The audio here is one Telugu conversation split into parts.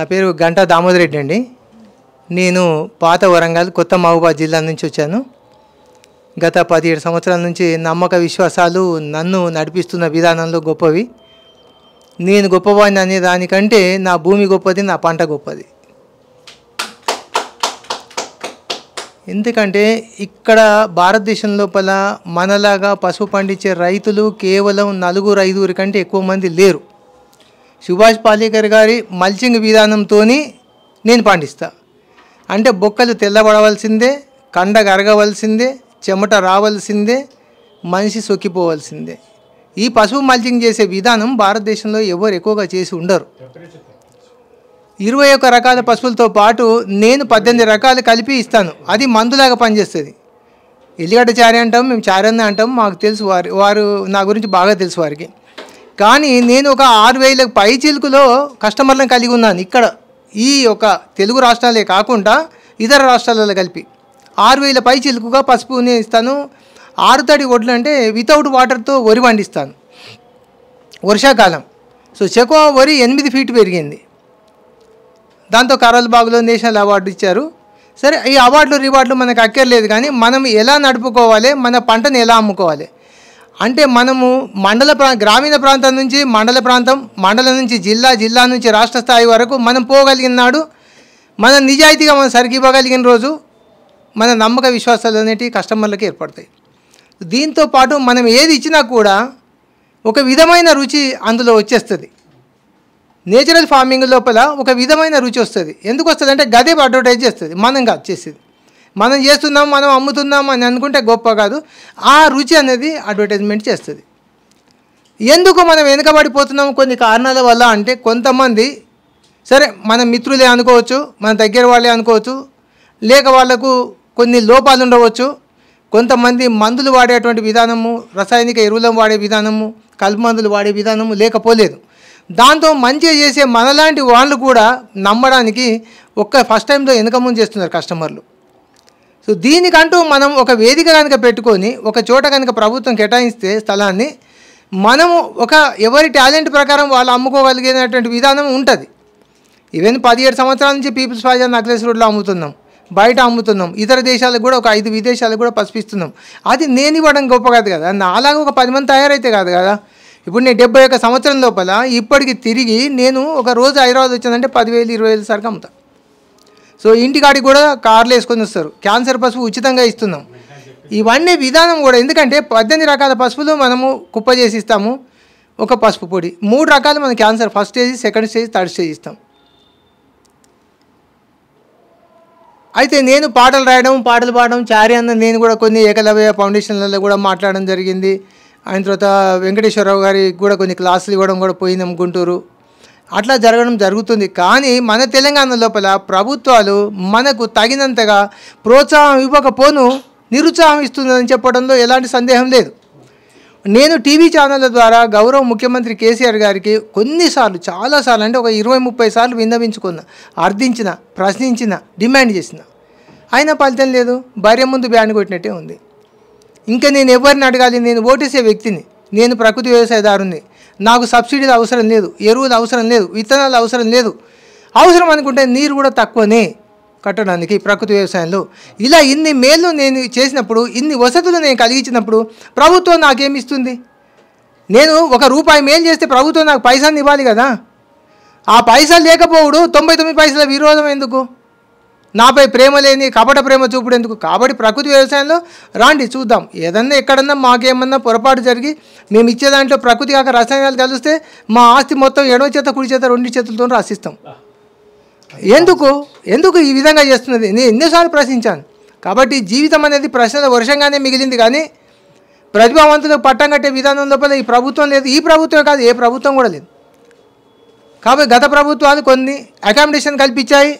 నా పేరు గంటా దామోదర్ రెడ్డి అండి నేను పాత వరంగల్ కొత్త మహబూబాద్ జిల్లా నుంచి వచ్చాను గత పదిహేడు సంవత్సరాల నుంచి నమ్మక విశ్వాసాలు నన్ను నడిపిస్తున్న విధానంలో గొప్పవి నేను గొప్పవాడిని అనే దానికంటే నా భూమి గొప్పది నా పంట గొప్పది ఎందుకంటే ఇక్కడ భారతదేశం లోపల మనలాగా పశువు పండించే రైతులు కేవలం నలుగురు ఐదుగురి కంటే ఎక్కువ మంది లేరు సుభాష్ పాలేకర్ గారి మల్చింగ్ విధానంతో నేను పండిస్తా అంటే బొక్కలు తెల్లబడవలసిందే కండ గరగవలసిందే చెమట రావలసిందే మనిషి సొక్కిపోవలసిందే ఈ పశువు మల్చింగ్ చేసే విధానం భారతదేశంలో ఎవరు ఎక్కువగా చేసి ఉండరు ఇరవై ఒక్క రకాల పశువులతో పాటు నేను పద్దెనిమిది రకాలు కలిపి ఇస్తాను అది మందులాగా పనిచేస్తుంది ఎల్లిగడ్డ చారి అంటాం మేము చారన్న అంటాం మాకు తెలుసు వారు వారు నా గురించి బాగా తెలుసు వారికి కానీ నేను ఒక ఆరు వేల పై చిలుకులో కస్టమర్లను కలిగి ఉన్నాను ఇక్కడ ఈ ఒక తెలుగు రాష్ట్రాలే కాకుండా ఇతర రాష్ట్రాలలో కలిపి ఆరు వేల పై చిలుకుగా పసుపుని ఇస్తాను ఆరుతడి వడ్లు అంటే వితౌట్ వాటర్తో వరి పండిస్తాను వర్షాకాలం సో చెకో వరి ఎనిమిది ఫీట్ పెరిగింది దాంతో కరోల్ బాగులో నేషనల్ అవార్డు ఇచ్చారు సరే ఈ అవార్డులు రివార్డులు మనకు అక్కర్లేదు కానీ మనం ఎలా నడుపుకోవాలి మన పంటను ఎలా అమ్ముకోవాలి అంటే మనము మండల ప్రా గ్రామీణ ప్రాంతం నుంచి మండల ప్రాంతం మండలం నుంచి జిల్లా జిల్లా నుంచి రాష్ట్ర స్థాయి వరకు మనం పోగలిగిన నాడు మనం నిజాయితీగా మనం సరిగివ్వగలిగిన రోజు మన నమ్మక విశ్వాసాలు అనేటివి కస్టమర్లకు ఏర్పడతాయి దీంతో పాటు మనం ఏది ఇచ్చినా కూడా ఒక విధమైన రుచి అందులో వచ్చేస్తుంది నేచురల్ ఫార్మింగ్ లోపల ఒక విధమైన రుచి వస్తుంది ఎందుకు వస్తుంది అంటే గదే అడ్వర్టైజ్ చేస్తుంది మనం కాదు చేసేది మనం చేస్తున్నాం మనం అమ్ముతున్నాం అని అనుకుంటే గొప్ప కాదు ఆ రుచి అనేది అడ్వర్టైజ్మెంట్ చేస్తుంది ఎందుకు మనం వెనుకబడిపోతున్నాం కొన్ని కారణాల వల్ల అంటే కొంతమంది సరే మన మిత్రులే అనుకోవచ్చు మన దగ్గర వాళ్ళే అనుకోవచ్చు లేక వాళ్లకు కొన్ని లోపాలు ఉండవచ్చు కొంతమంది మందులు వాడేటువంటి విధానము రసాయనిక ఎరువులను వాడే విధానము కలుపు మందులు వాడే విధానము లేకపోలేదు దాంతో మంచిగా చేసే మనలాంటి వాళ్ళు కూడా నమ్మడానికి ఒక్క ఫస్ట్ టైంలో వెనుక ముందు చేస్తున్నారు కస్టమర్లు సో దీనికంటూ మనం ఒక వేదిక కనుక పెట్టుకొని ఒక చోట కనుక ప్రభుత్వం కేటాయిస్తే స్థలాన్ని మనము ఒక ఎవరి టాలెంట్ ప్రకారం వాళ్ళు అమ్ముకోగలిగినటువంటి విధానం ఉంటుంది ఈవెన్ పదిహేడు సంవత్సరాల నుంచి పీపుల్స్ ప్లాజా నక్లెస్ రోడ్లో అమ్ముతున్నాం బయట అమ్ముతున్నాం ఇతర దేశాలకు కూడా ఒక ఐదు విదేశాలకు కూడా పసిపిస్తున్నాం అది నేను ఇవ్వడం గొప్ప కాదు కదా నాలాగా ఒక పది మంది తయారైతే కాదు కదా ఇప్పుడు నేను డెబ్బై ఒక సంవత్సరం లోపల ఇప్పటికి తిరిగి నేను ఒక రోజు హైదరాబాద్ వచ్చిందంటే పదివేలు ఇరవై వేలు సరికి అమ్ముతాను సో ఇంటికాడికి కూడా కార్లు వేసుకొని వస్తారు క్యాన్సర్ పసుపు ఉచితంగా ఇస్తున్నాం ఇవన్నీ విధానం కూడా ఎందుకంటే పద్దెనిమిది రకాల పసుపులు మనము కుప్ప చేసి ఇస్తాము ఒక పసుపు పొడి మూడు రకాలు మనం cancer first stage second stage third stage ఇస్తాం అయితే నేను పాటలు రాయడం పాటలు పాడడం చారి అన్న నేను కూడా కొన్ని ఏకలవ్య ఫౌండేషన్లలో కూడా మాట్లాడడం జరిగింది ఆయన తర్వాత వెంకటేశ్వరరావు గారికి కూడా కొన్ని క్లాసులు ఇవ్వడం కూడా పోయినాం గుంటూరు అట్లా జరగడం జరుగుతుంది కానీ మన తెలంగాణ లోపల ప్రభుత్వాలు మనకు తగినంతగా ప్రోత్సాహం ఇవ్వకపోను నిరుత్సాహం ఇస్తుందని చెప్పడంలో ఎలాంటి సందేహం లేదు నేను టీవీ ఛానళ్ళ ద్వారా గౌరవ ముఖ్యమంత్రి కేసీఆర్ గారికి కొన్నిసార్లు చాలాసార్లు అంటే ఒక ఇరవై ముప్పై సార్లు విన్నవించుకున్న అర్థించిన ప్రశ్నించిన డిమాండ్ చేసిన అయినా ఫలితం లేదు భార్య ముందు బ్యాన్ కొట్టినట్టే ఉంది ఇంకా నేను ఎవరిని అడగాలి నేను ఓటేసే వ్యక్తిని నేను ప్రకృతి వ్యవసాయదారుని నాకు సబ్సిడీలు అవసరం లేదు ఎరువులు అవసరం లేదు విత్తనాలు అవసరం లేదు అవసరం అనుకుంటే నీరు కూడా తక్కువనే కట్టడానికి ప్రకృతి వ్యవసాయంలో ఇలా ఇన్ని మేలు నేను చేసినప్పుడు ఇన్ని వసతులు నేను కలిగించినప్పుడు ప్రభుత్వం నాకేమిస్తుంది నేను ఒక రూపాయి మేలు చేస్తే ప్రభుత్వం నాకు పైసలు ఇవ్వాలి కదా ఆ పైసలు లేకపోవడు తొంభై తొమ్మిది పైసల విరోధం ఎందుకు నాపై ప్రేమ లేని కపట ప్రేమ చూపుడేందుకు కాబట్టి ప్రకృతి వ్యవసాయంలో రాండి చూద్దాం ఏదన్నా ఎక్కడన్నా మాకేమన్నా పొరపాటు జరిగి మేము ఇచ్చే దాంట్లో ప్రకృతి కాక రసాయనాలు కలిస్తే మా ఆస్తి మొత్తం ఎడవ చేత కుడి చేత రెండు చేతులతో రాసిస్తాం ఎందుకు ఎందుకు ఈ విధంగా చేస్తున్నది నేను ఎన్నోసార్లు ప్రశ్నించాను కాబట్టి జీవితం అనేది ప్రశ్నల వర్షంగానే మిగిలింది కానీ ప్రతిభావంతులకు పట్టం కట్టే విధానం లోపల ఈ ప్రభుత్వం లేదు ఈ ప్రభుత్వం కాదు ఏ ప్రభుత్వం కూడా లేదు కాబట్టి గత ప్రభుత్వాలు కొన్ని అకామిడేషన్ కల్పించాయి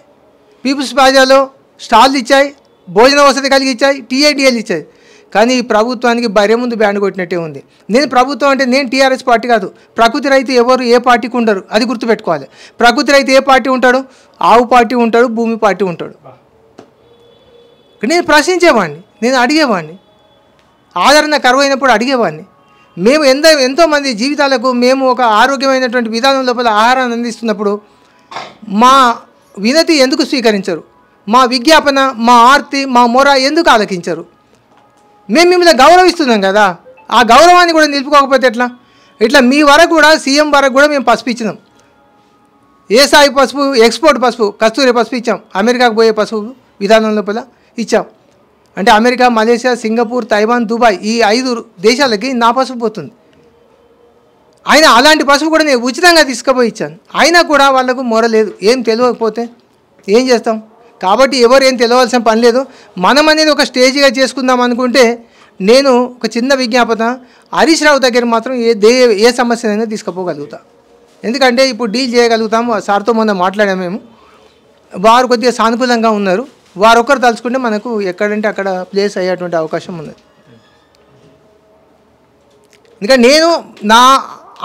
పీపుల్స్ ప్లాజాలో స్టాల్లు ఇచ్చాయి భోజన వసతి కలిగి ఇచ్చాయి టీఐడిఎల్ ఇచ్చాయి కానీ ఈ ప్రభుత్వానికి భర్య ముందు బ్యాండ్ కొట్టినట్టే ఉంది నేను ప్రభుత్వం అంటే నేను టీఆర్ఎస్ పార్టీ కాదు ప్రకృతి రైతు ఎవరు ఏ పార్టీకి ఉండరు అది గుర్తుపెట్టుకోవాలి ప్రకృతి రైతు ఏ పార్టీ ఉంటాడు ఆవు పార్టీ ఉంటాడు భూమి పార్టీ ఉంటాడు నేను ప్రశ్నించేవాడిని నేను అడిగేవాడిని ఆదరణ కరువైనప్పుడు అడిగేవాడిని మేము ఎంత ఎంతోమంది జీవితాలకు మేము ఒక ఆరోగ్యమైనటువంటి విధానం లోపల ఆహారాన్ని అందిస్తున్నప్పుడు మా వినతి ఎందుకు స్వీకరించరు మా విజ్ఞాపన మా ఆర్తి మా మొర ఎందుకు ఆలకించరు మేము మిమ్మల్ని గౌరవిస్తున్నాం కదా ఆ గౌరవాన్ని కూడా నిలుపుకోకపోతే ఎట్లా ఇట్లా మీ వరకు కూడా సీఎం వరకు కూడా మేము పసుపు ఇచ్చినాం ఏ సాయి పసుపు ఎక్స్పోర్ట్ పసుపు కస్తూరి పసుపు ఇచ్చాం అమెరికాకు పోయే పసుపు విధానం లోపల ఇచ్చాం అంటే America Malaysia Singapore Taiwan Dubai ఈ ఐదు దేశాలకి నా పసుపు పోతుంది ఆయన అలాంటి పశువు కూడా నేను ఉచితంగా తీసుకుపోయి ఇచ్చాను అయినా కూడా వాళ్ళకు మొరలేదు ఏం తెలియకపోతే ఏం చేస్తాం కాబట్టి ఎవరు ఏం తెలియవలసిన పని లేదు మనం అనేది ఒక స్టేజ్గా చేసుకుందాం అనుకుంటే నేను ఒక చిన్న విజ్ఞాపన హరీష్ రావు దగ్గర మాత్రం ఏ దే ఏ సమస్యనైనా తీసుకుపోగలుగుతా ఎందుకంటే ఇప్పుడు డీల్ చేయగలుగుతాము సార్తో మొన్న మాట్లాడాము మేము వారు కొద్దిగా సానుకూలంగా ఉన్నారు వారు ఒకరు తలుచుకుంటే మనకు ఎక్కడంటే అక్కడ ప్లేస్ అయ్యేటువంటి అవకాశం ఉన్నది ఇంకా నేను నా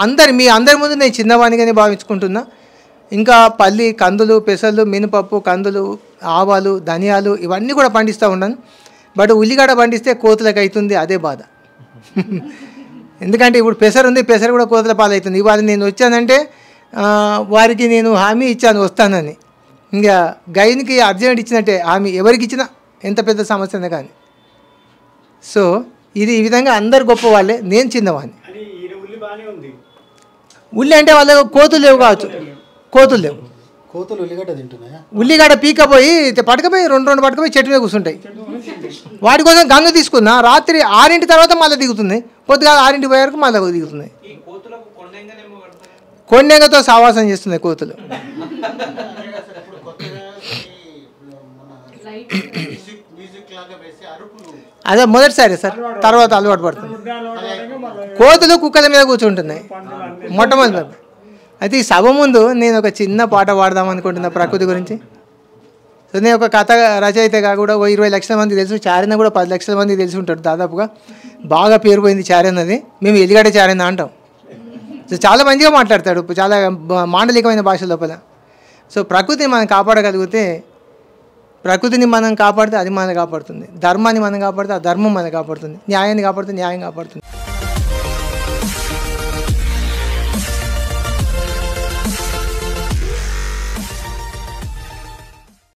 అందరి మీ అందరి ముందు నేను చిన్నవాణిగానే భావించుకుంటున్నా ఇంకా పల్లి కందులు పెసలు మినపప్పు కందులు ఆవాలు ధనియాలు ఇవన్నీ కూడా పండిస్తూ ఉన్నాను బట్ ఉల్లిగడ్డ పండిస్తే కోతులకు అవుతుంది అదే బాధ ఎందుకంటే ఇప్పుడు పెసరు ఉంది పెసరు కూడా కోతుల పాలవుతుంది ఇవాళ నేను వచ్చానంటే వారికి నేను హామీ ఇచ్చాను వస్తానని ఇంకా గైన్కి అర్జెంట్ ఇచ్చినట్టే హామీ ఎవరికి ఇచ్చినా ఎంత పెద్ద సమస్య కానీ సో ఇది ఈ విధంగా అందరు గొప్పవాళ్ళే నేను చిన్నవాడిని ఉల్లి అంటే వాళ్ళ కోతులు లేవు కావచ్చు కోతులు లేవు కోతులు ఉల్లిగడ్డ తింటున్నాయా ఉల్లిగడ్డ పీకపోయి పడకపోయి రెండు రెండు పడకపోయి చెట్టు మీద కూర్చుంటాయి వాటి కోసం గంగ తీసుకున్నా రాత్రి ఆరింటి తర్వాత మళ్ళీ దిగుతుంది పొద్దుగా ఆరింటి పోయే వరకు మళ్ళీ దిగుతుంది కొండెంగతో సావాసం చేస్తున్నాయి కోతులు అదే మొదటిసారి సార్ తర్వాత అలవాటు పడుతుంది కోతులు కుక్కల మీద కూర్చుంటున్నాయి మొట్టమొదటి అయితే ఈ సభ ముందు నేను ఒక చిన్న పాట పాడదాం అనుకుంటున్నా ప్రకృతి గురించి సో నేను ఒక కథ రచయిత కాకుండా ఓ ఇరవై లక్షల మంది తెలుసు చారిన కూడా పది లక్షల మంది తెలిసి ఉంటాడు దాదాపుగా బాగా పేరుపోయింది చారినది మేము ఎదిగడ చారిన అంటాం సో చాలా మంచిగా మాట్లాడతాడు చాలా మాండలికమైన భాష లోపల సో ప్రకృతిని మనం కాపాడగలిగితే ప్రకృతిని మనం కాపాడితే అది మనం కాపాడుతుంది ధర్మాన్ని మనం కాపాడితే ఆ ధర్మం మనం కాపాడుతుంది న్యాయాన్ని కాపాడితే న్యాయం కాపాడుతుంది